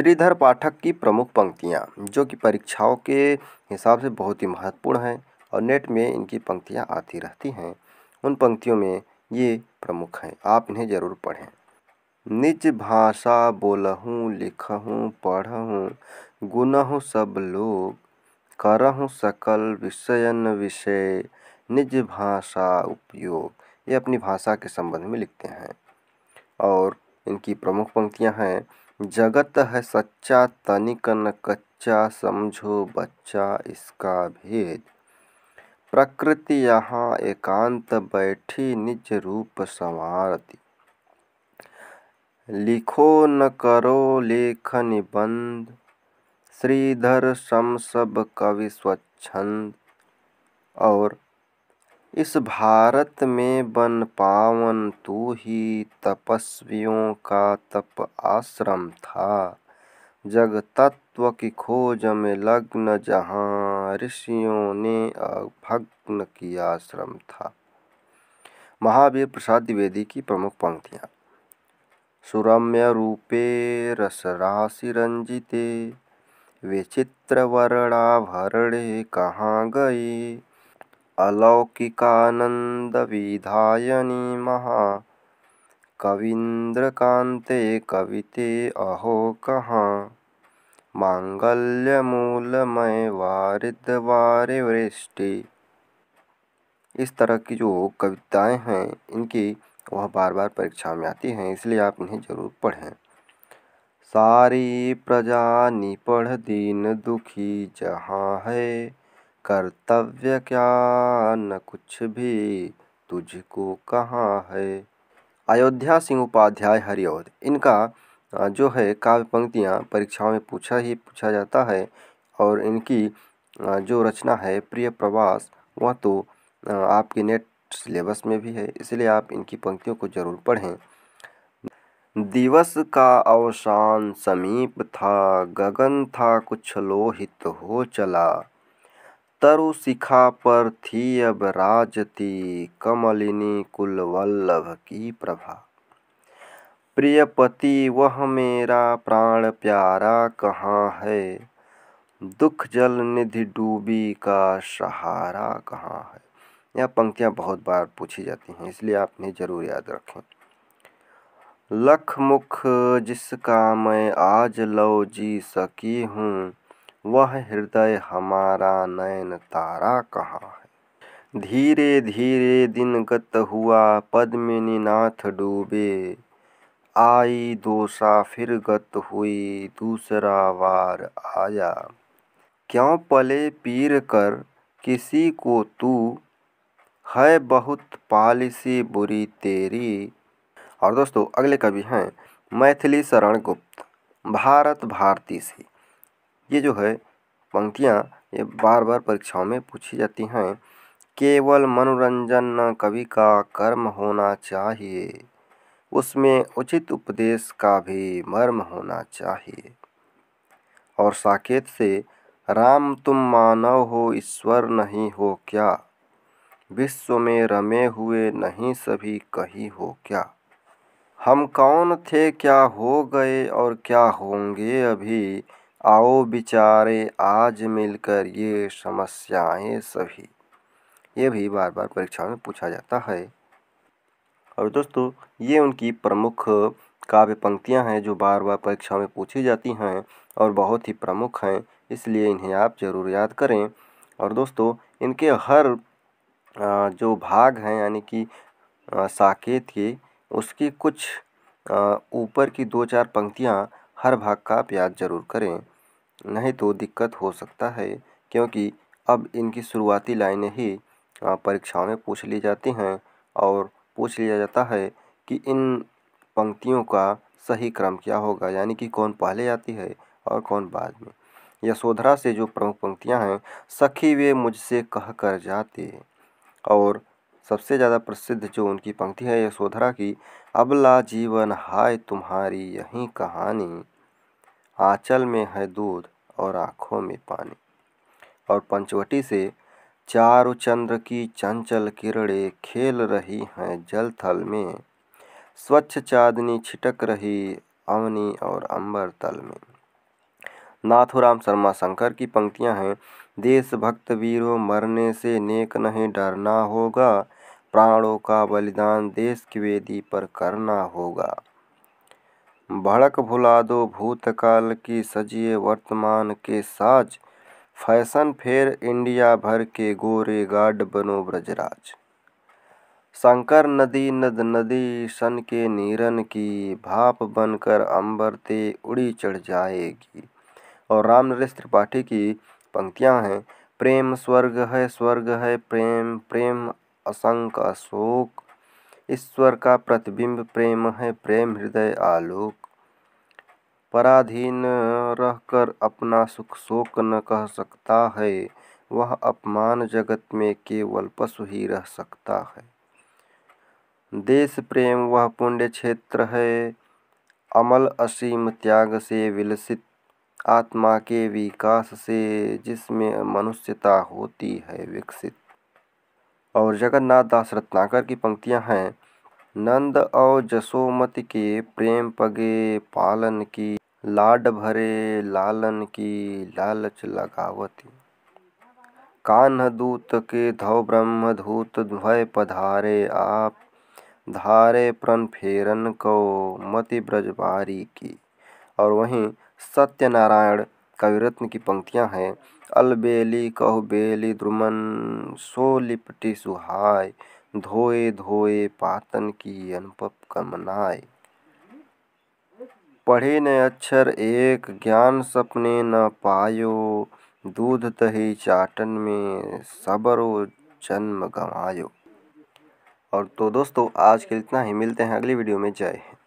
श्रीधर पाठक की प्रमुख पंक्तियाँ जो कि परीक्षाओं के हिसाब से बहुत ही महत्वपूर्ण हैं और नेट में इनकी पंक्तियाँ आती रहती हैं उन पंक्तियों में ये प्रमुख हैं आप इन्हें ज़रूर पढ़ें निज भाषा बोलहूँ लिखहूँ पढ़हूँ गुनहूँ सब लोग करहूँ सकल विषयन विषय निज भाषा उपयोग ये अपनी भाषा के संबंध में लिखते हैं और इनकी प्रमुख पंक्तियाँ हैं जगत है सच्चा तनिक न कच्चा समझो बच्चा इसका भेद प्रकृति यहाँ एकांत बैठी निज रूप संवारती लिखो न करो लेख निबंध श्रीधर सम सब कवि स्वच्छंद और इस भारत में बन पावन तू ही तपस्वियों का तप आश्रम था जग तत्व की खोज में लग्न जहाँ ऋषियों ने भग्न किया आश्रम था महावीर प्रसाद द्विवेदी की प्रमुख पंक्तियाँ सुरम्य रूपे रस राशि रंजिते विचित्र वर्णाभरणे कहाँ गए अलौकिकानंद विधायनी महा कवीन्द्रकान्ते कविते अहो कहाँ मांगल्यमूलमय वारिद वारे वृष्टि इस तरह की जो कविताएं हैं इनकी वह बार बार परीक्षा में आती हैं इसलिए आप इन्हें ज़रूर पढ़ें सारी प्रजा निपढ़ दीन दुखी जहाँ है कर्तव्य क्या न कुछ भी तुझको कहाँ है अयोध्या सिंह उपाध्याय हरिओद इनका जो है काव्य पंक्तियाँ परीक्षाओं में पूछा ही पूछा जाता है और इनकी जो रचना है प्रिय प्रवास वह तो आपके नेट सिलेबस में भी है इसलिए आप इनकी पंक्तियों को जरूर पढ़ें दिवस का अवसान समीप था गगन था कुछ लोहित हो चला तरु शिखा पर थी अब राजती कमलिनी कुलवल्लभ की प्रभा पति वह मेरा प्राण प्यारा कहाँ है दुख जल निधि डूबी का सहारा कहाँ है यह पंक्तियाँ बहुत बार पूछी जाती हैं इसलिए आप इन्हें ज़रूर याद रखें लख मुख जिसका मैं आज लौ जी सकी हूँ वह हृदय हमारा नयन तारा कहाँ है धीरे धीरे दिन गत हुआ पद्मिनी नाथ डूबे आई दोसा फिर गत हुई दूसरा वार आया क्यों पले पीर कर किसी को तू है बहुत पालिसी बुरी तेरी और दोस्तों अगले कवि हैं मैथिली शरण गुप्त भारत भारती से ये जो है पंक्तियाँ ये बार बार परीक्षाओं में पूछी जाती हैं केवल मनोरंजन न कवि का कर्म होना चाहिए उसमें उचित उपदेश का भी मर्म होना चाहिए और साकेत से राम तुम मानव हो ईश्वर नहीं हो क्या विश्व में रमे हुए नहीं सभी कही हो क्या हम कौन थे क्या हो गए और क्या होंगे अभी आओ बिचारे आज मिलकर ये समस्याएं सभी ये भी बार बार परीक्षा में पूछा जाता है और दोस्तों ये उनकी प्रमुख काव्य पंक्तियाँ हैं जो बार बार परीक्षा में पूछी जाती हैं और बहुत ही प्रमुख हैं इसलिए इन्हें आप ज़रूर याद करें और दोस्तों इनके हर जो भाग हैं यानी कि साकेत के उसकी कुछ ऊपर की दो चार पंक्तियाँ हर भाग का आप याद ज़रूर करें नहीं तो दिक्कत हो सकता है क्योंकि अब इनकी शुरुआती लाइनें ही परीक्षाओं में पूछ ली जाती हैं और पूछ लिया जाता है कि इन पंक्तियों का सही क्रम क्या होगा यानी कि कौन पहले आती है और कौन बाद में यशोधरा से जो प्रमुख पंक्तियां हैं सखी वे मुझसे कह कर जाते और सबसे ज़्यादा प्रसिद्ध जो उनकी पंक्ति है यशोधरा की अबला जीवन हाय तुम्हारी यही कहानी आंचल में है दूध और आँखों में पानी और पंचवटी से चारों चंद्र की चंचल किरणें खेल रही हैं जल थल में स्वच्छ चांदनी छिटक रही अवनी और अंबर तल में नाथुराम शर्मा शंकर की पंक्तियां हैं देशभक्त वीरों मरने से नेक नहीं डरना होगा प्राणों का बलिदान देश की वेदी पर करना होगा भड़क भुला दो भूतकाल की सजिए वर्तमान के साज फैशन फेर इंडिया भर के गोरे गार्ड बनो ब्रजराज शंकर नदी नद नदी सन के नीरन की भाप बनकर अंबर ते उड़ी चढ़ जाएगी और राम नरेश त्रिपाठी की पंक्तियां हैं प्रेम स्वर्ग है स्वर्ग है प्रेम प्रेम असंक अशोक ईश्वर का प्रतिबिंब प्रेम है प्रेम हृदय आलोक पराधीन रहकर अपना सुख शोक न कह सकता है वह अपमान जगत में केवल पशु ही रह सकता है देश प्रेम वह पुण्य क्षेत्र है अमल असीम त्याग से विलसित आत्मा के विकास से जिसमें मनुष्यता होती है विकसित और जगन्नाथ दास रत्नाकर की पंक्तियां हैं नंद और जसोमत के प्रेम पगे पालन की लाड भरे लालन की लालच लगावती कान्ह दूत के धव ब्रह्म धूत भय पधारे आप धारे प्रण फेरन को मति ब्रजबारी की और वहीं सत्यनारायण कविरत्न की पंक्तियाँ हैं अलबेली कहबेली द्रुमन सो लिपटी सुहाय धोए धोए पातन की अनुपप कमनाय पढ़े न अक्षर एक ज्ञान सपने न पायो दूध दही चाटन में सबरो जन्म गवायो और तो दोस्तों आज के इतना ही मिलते हैं अगली वीडियो में जय हिंद